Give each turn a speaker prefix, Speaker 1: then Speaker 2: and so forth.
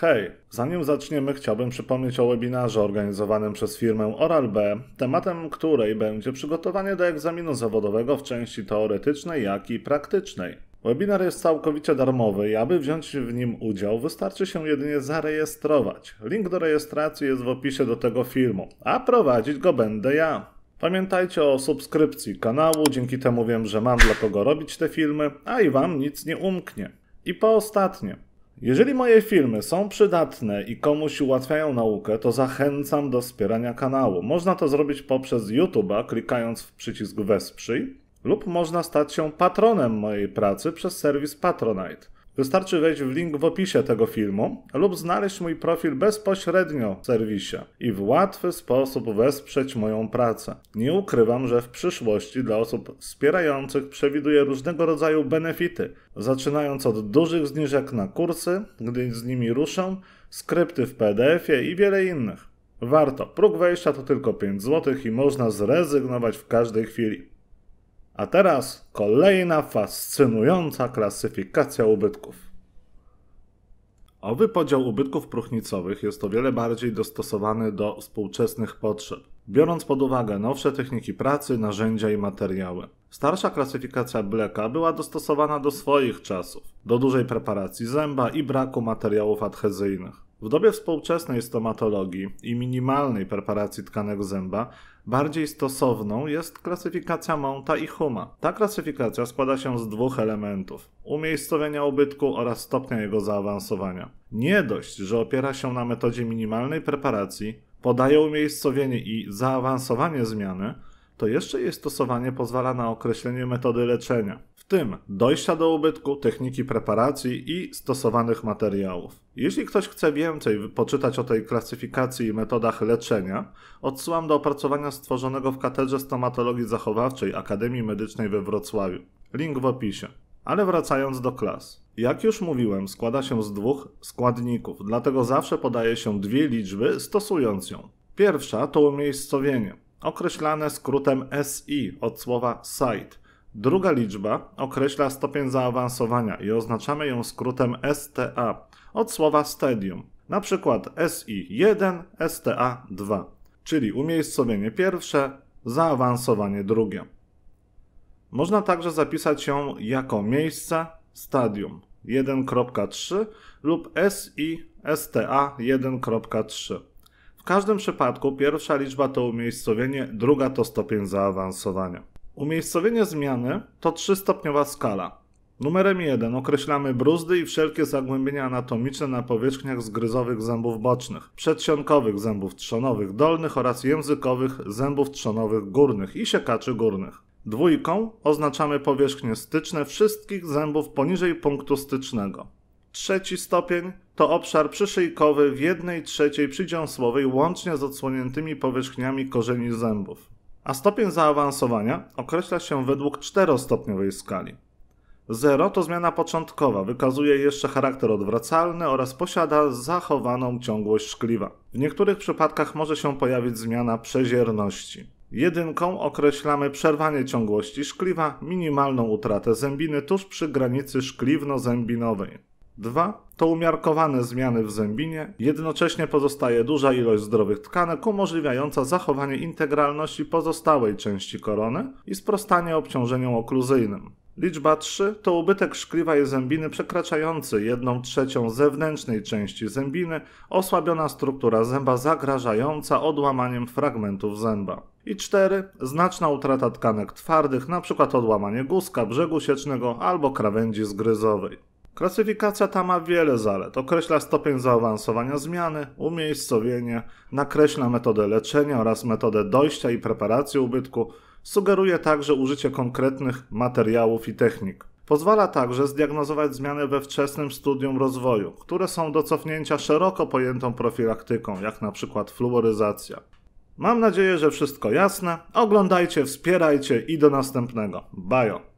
Speaker 1: Hej, zanim zaczniemy, chciałbym przypomnieć o webinarze organizowanym przez firmę Oral-B, tematem której będzie przygotowanie do egzaminu zawodowego w części teoretycznej, jak i praktycznej. Webinar jest całkowicie darmowy i aby wziąć w nim udział, wystarczy się jedynie zarejestrować. Link do rejestracji jest w opisie do tego filmu, a prowadzić go będę ja. Pamiętajcie o subskrypcji kanału, dzięki temu wiem, że mam dla kogo robić te filmy, a i Wam nic nie umknie. I po ostatnie, jeżeli moje filmy są przydatne i komuś ułatwiają naukę, to zachęcam do wspierania kanału. Można to zrobić poprzez YouTube'a, klikając w przycisk Wesprzyj, lub można stać się patronem mojej pracy przez serwis Patronite. Wystarczy wejść w link w opisie tego filmu lub znaleźć mój profil bezpośrednio w serwisie i w łatwy sposób wesprzeć moją pracę. Nie ukrywam, że w przyszłości dla osób wspierających przewiduję różnego rodzaju benefity, zaczynając od dużych zniżek na kursy, gdy z nimi ruszę, skrypty w PDF-ie i wiele innych. Warto. Próg wejścia to tylko 5 zł i można zrezygnować w każdej chwili. A teraz kolejna fascynująca klasyfikacja ubytków. Owy podział ubytków próchnicowych jest o wiele bardziej dostosowany do współczesnych potrzeb, biorąc pod uwagę nowsze techniki pracy, narzędzia i materiały. Starsza klasyfikacja Bleka była dostosowana do swoich czasów, do dużej preparacji zęba i braku materiałów adhezyjnych. W dobie współczesnej stomatologii i minimalnej preparacji tkanek zęba bardziej stosowną jest klasyfikacja Mounta i Huma. Ta klasyfikacja składa się z dwóch elementów: umiejscowienia ubytku oraz stopnia jego zaawansowania. Nie dość, że opiera się na metodzie minimalnej preparacji, podaje umiejscowienie i zaawansowanie zmiany, to jeszcze jej stosowanie pozwala na określenie metody leczenia, w tym dojścia do ubytku, techniki preparacji i stosowanych materiałów. Jeśli ktoś chce więcej poczytać o tej klasyfikacji i metodach leczenia, odsyłam do opracowania stworzonego w Katedrze Stomatologii Zachowawczej Akademii Medycznej we Wrocławiu. Link w opisie. Ale wracając do klas. Jak już mówiłem, składa się z dwóch składników, dlatego zawsze podaje się dwie liczby, stosując ją. Pierwsza to umiejscowienie określane skrótem SI od słowa site. Druga liczba określa stopień zaawansowania i oznaczamy ją skrótem STA od słowa stadium. Na przykład SI1, STA2, czyli umiejscowienie pierwsze, zaawansowanie drugie. Można także zapisać ją jako miejsce stadium 1.3 lub SI STA 1.3 każdym przypadku pierwsza liczba to umiejscowienie, druga to stopień zaawansowania. Umiejscowienie zmiany to trzystopniowa skala. Numerem 1 określamy bruzdy i wszelkie zagłębienia anatomiczne na powierzchniach zgryzowych zębów bocznych, przedsionkowych zębów trzonowych dolnych oraz językowych zębów trzonowych górnych i siekaczy górnych. Dwójką oznaczamy powierzchnie styczne wszystkich zębów poniżej punktu stycznego. Trzeci stopień to obszar przyszyjkowy w jednej trzeciej przydziąsłowej łącznie z odsłoniętymi powierzchniami korzeni zębów. A stopień zaawansowania określa się według czterostopniowej skali. Zero to zmiana początkowa, wykazuje jeszcze charakter odwracalny oraz posiada zachowaną ciągłość szkliwa. W niektórych przypadkach może się pojawić zmiana przezierności. Jedynką określamy przerwanie ciągłości szkliwa, minimalną utratę zębiny tuż przy granicy szkliwno-zębinowej. 2. To umiarkowane zmiany w zębinie. Jednocześnie pozostaje duża ilość zdrowych tkanek umożliwiająca zachowanie integralności pozostałej części korony i sprostanie obciążeniom okluzyjnym. Liczba 3 to ubytek szkliwa zębiny przekraczający 1 trzecią zewnętrznej części zębiny, osłabiona struktura zęba zagrażająca odłamaniem fragmentów zęba. I 4. Znaczna utrata tkanek twardych, np. odłamanie guska, brzegu siecznego albo krawędzi zgryzowej. Klasyfikacja ta ma wiele zalet. Określa stopień zaawansowania zmiany, umiejscowienie, nakreśla metodę leczenia oraz metodę dojścia i preparacji ubytku, sugeruje także użycie konkretnych materiałów i technik. Pozwala także zdiagnozować zmiany we wczesnym studium rozwoju, które są do cofnięcia szeroko pojętą profilaktyką, jak na przykład fluoryzacja. Mam nadzieję, że wszystko jasne. Oglądajcie, wspierajcie i do następnego. Bajo!